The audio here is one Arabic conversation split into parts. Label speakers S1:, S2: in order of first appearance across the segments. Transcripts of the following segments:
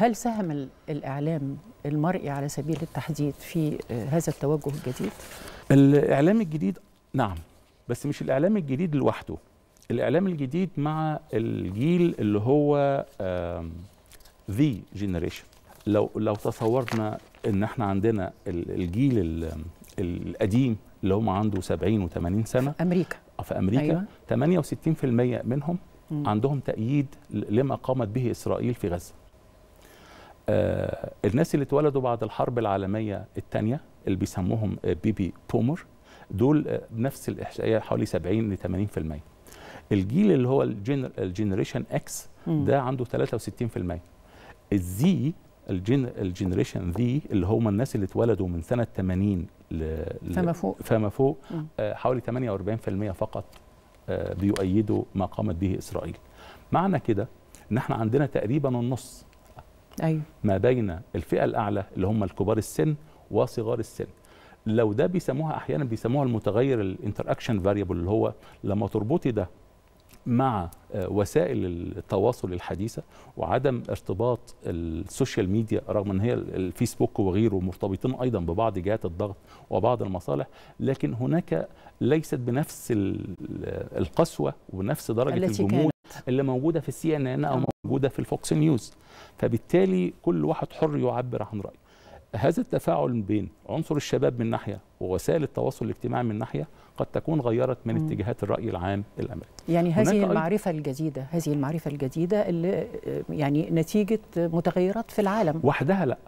S1: هل ساهم الإعلام المرئي على سبيل التحديد في آه، هذا التوجه الجديد؟ الإعلام الجديد نعم بس مش الإعلام الجديد لوحده الإعلام الجديد مع الجيل اللي هو ذي جنريشن لو لو تصورنا ان احنا عندنا الجيل القديم اللي هم عنده 70 و80 سنه امريكا آه، في امريكا أيوة. 68% منهم م. عندهم تأييد لما قامت به إسرائيل في غزة آه، الناس اللي اتولدوا بعد الحرب العالميه الثانيه اللي بيسموهم آه، بيبي بومر دول آه، بنفس الاحصائيه حوالي 70 ل 80% الجيل اللي هو الجنريشن اكس ده عنده 63% الزي الجنريشن ذي اللي هم الناس اللي اتولدوا من سنه 80 ل... فما فوق فما فوق حوالي 48% فقط بيؤيدوا ما قامت به اسرائيل معنى كده ان احنا عندنا تقريبا النص أيوه. ما بين الفئه الاعلى اللي هم الكبار السن وصغار السن لو ده بيسموها احيانا بيسموها المتغير الانتراكشن فاريبل اللي هو لما تربطي ده مع آه، وسائل التواصل الحديثه وعدم ارتباط السوشيال ميديا رغم ان هي الفيسبوك وغيره مرتبطين ايضا ببعض جهات الضغط وبعض المصالح لكن هناك ليست بنفس آه، القسوه وبنفس درجه الجمود اللي موجوده في السي ان ان او آه. موجوده في الفوكس نيوز فبالتالي كل واحد حر يعبر عن رايه هذا التفاعل بين عنصر الشباب من ناحيه ووسائل التواصل الاجتماعي من ناحيه قد تكون غيرت من اتجاهات الراي العام الامريكي. يعني هذه المعرفه الجديده، هذه المعرفه الجديده اللي يعني نتيجه متغيرات في العالم. وحدها لا.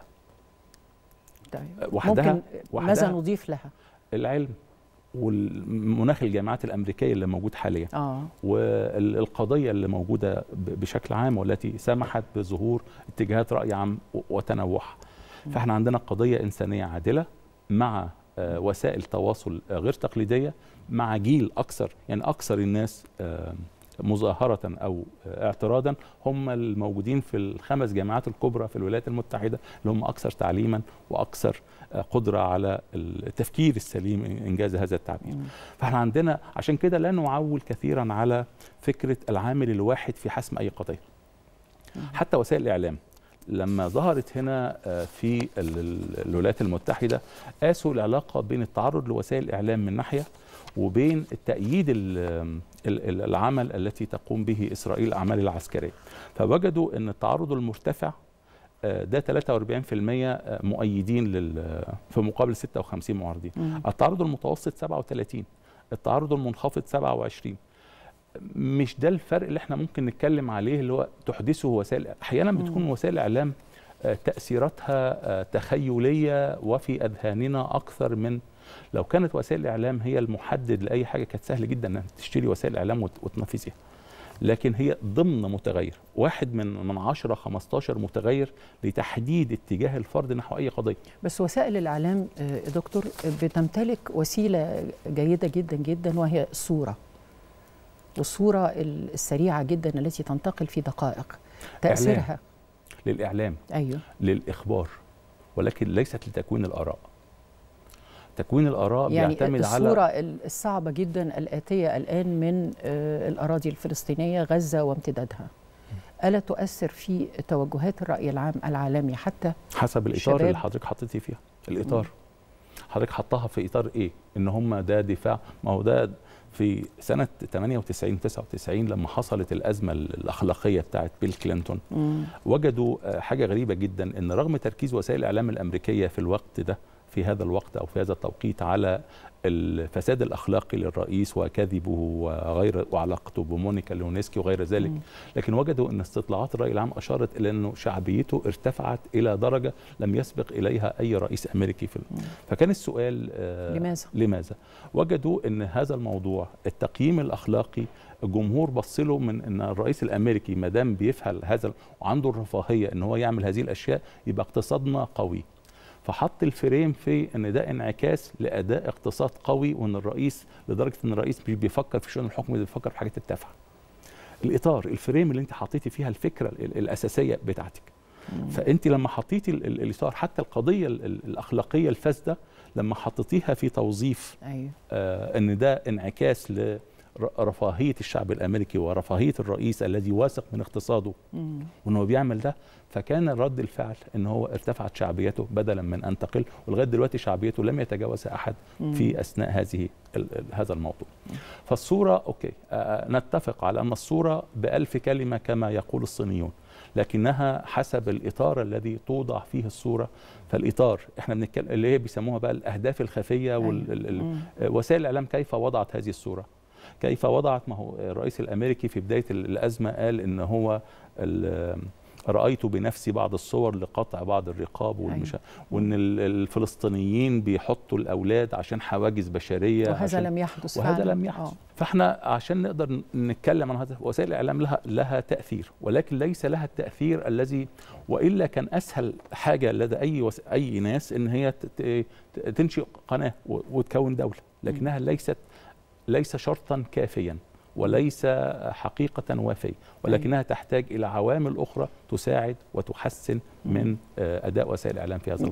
S1: طيب. وحدها ممكن وحدها ماذا نضيف لها؟ العلم والمناخ الجامعات الامريكيه اللي موجود حاليا آه. والقضيه اللي موجوده بشكل عام والتي سمحت بظهور اتجاهات راي عام وتنوعها فاحنا عندنا قضيه انسانيه عادله مع آه، وسائل تواصل غير تقليديه مع جيل اكثر يعني اكثر الناس آه، مظاهرة أو اعتراضا هم الموجودين في الخمس جامعات الكبرى في الولايات المتحدة اللي هم أكثر تعليما وأكثر قدرة على التفكير السليم إنجاز هذا التعبير فإحنا عندنا عشان كده لا نعول كثيرا على فكرة العامل الواحد في حسم أي قضية حتى وسائل الإعلام لما ظهرت هنا آه، في الولايات المتحدة قاسوا العلاقة بين التعرض لوسائل الإعلام من ناحية وبين التأييد العمل التي تقوم به إسرائيل الأعمال العسكرية فوجدوا أن التعرض المرتفع آه، ده 43% آه، مؤيدين لل في مقابل 56 معارضين التعرض المتوسط 37 التعرض المنخفض 27 مش ده الفرق اللي احنا ممكن نتكلم عليه اللي هو تحدثه وسائل احيانا بتكون وسائل الاعلام آه، تاثيراتها تخيليه وفي اذهاننا اكثر من لو كانت وسائل الاعلام هي المحدد لاي حاجه كانت سهل جدا انك تشتري وسائل اعلام وتنفذها لكن هي ضمن متغير واحد من من 10 15 متغير لتحديد اتجاه الفرد نحو اي قضيه بس وسائل الاعلام آه، دكتور بتمتلك وسيله جيده جدا جدا وهي الصوره والصوره السريعه جدا التي تنتقل في دقائق تاثيرها إعلام. للاعلام ايوه للاخبار ولكن ليست لتكوين الاراء تكوين الآراء يعني بيعتمد على الصورة الصعبة جدا الآتية الآن من آه، الأراضي الفلسطينية غزة وامتدادها ألا تؤثر في توجهات الرأي العام العالمي حتى حسب الإطار اللي حضرتك حطيتي فيها الإطار حضرتك حطها في إطار إيه؟ إن هم ده دفاع ما هو ده في سنة 98 99 لما حصلت الأزمة الأخلاقية بتاعت بيل كلينتون مم. وجدوا آه، حاجة غريبة جدا إن رغم تركيز وسائل الإعلام الأمريكية في الوقت ده في هذا الوقت أو في هذا التوقيت على الفساد الأخلاقي للرئيس وكذبه وغير وعلاقته بمونيكا ليونيسكي وغير ذلك لكن وجدوا أن استطلاعات الرأي العام أشارت إلى أنه شعبيته ارتفعت إلى درجة لم يسبق إليها أي رئيس أمريكي في فكان السؤال آه، لماذا؟ لماذا؟ وجدوا أن هذا الموضوع التقييم الأخلاقي الجمهور بص له من ان الرئيس الامريكي ما دام بيفعل هذا وعنده الرفاهيه ان هو يعمل هذه الاشياء يبقى اقتصادنا قوي فحط الفريم في ان ده انعكاس لاداء اقتصاد قوي وان الرئيس لدرجه ان الرئيس مش بيفكر في شؤون الحكم ده بيفكر في حاجات التافهه الاطار الفريم اللي انت حطيتي فيها الفكره الاساسيه بتاعتك فانت لما حطيتي الاطار حتى القضيه الاخلاقيه الفاسده لما حطيتيها في توظيف أيوه. آه ان ده انعكاس ل رفاهيه الشعب الامريكي ورفاهيه الرئيس الذي واثق من اقتصاده وأنه بيعمل ده فكان رد الفعل ان هو ارتفعت شعبيته بدلا من ان تقل ولغايه دلوقتي شعبيته لم يتجاوز احد في اثناء هذه هذا الموضوع فالصوره اوكي آه، آه، نتفق على ان الصوره بالف كلمه كما يقول الصينيون لكنها حسب الاطار الذي توضع فيه الصوره فالاطار احنا بنتكلم اللي هي بيسموها بقى الاهداف الخفيه ووسائل أيوة. الاعلام كيف وضعت هذه الصوره كيف وضعت ما هو الرئيس الامريكي في بدايه الازمه قال ان هو رأيت بنفسي بعض الصور لقطع بعض الرقاب أيوه. والمشا... وان الفلسطينيين بيحطوا الاولاد عشان حواجز بشريه وهذا عشان... لم يحدث وهذا لم يحدث أوه. فاحنا عشان نقدر نتكلم عن هذا وسائل الاعلام لها لها تاثير ولكن ليس لها التاثير الذي والا كان اسهل حاجه لدى اي وس... اي ناس ان هي تنشئ قناه وتكون دوله لكنها ليست ليس شرطا كافيا وليس حقيقة وافية ولكنها تحتاج إلى عوامل أخرى تساعد وتحسن من آه، أداء وسائل الإعلام في هذا الموضوع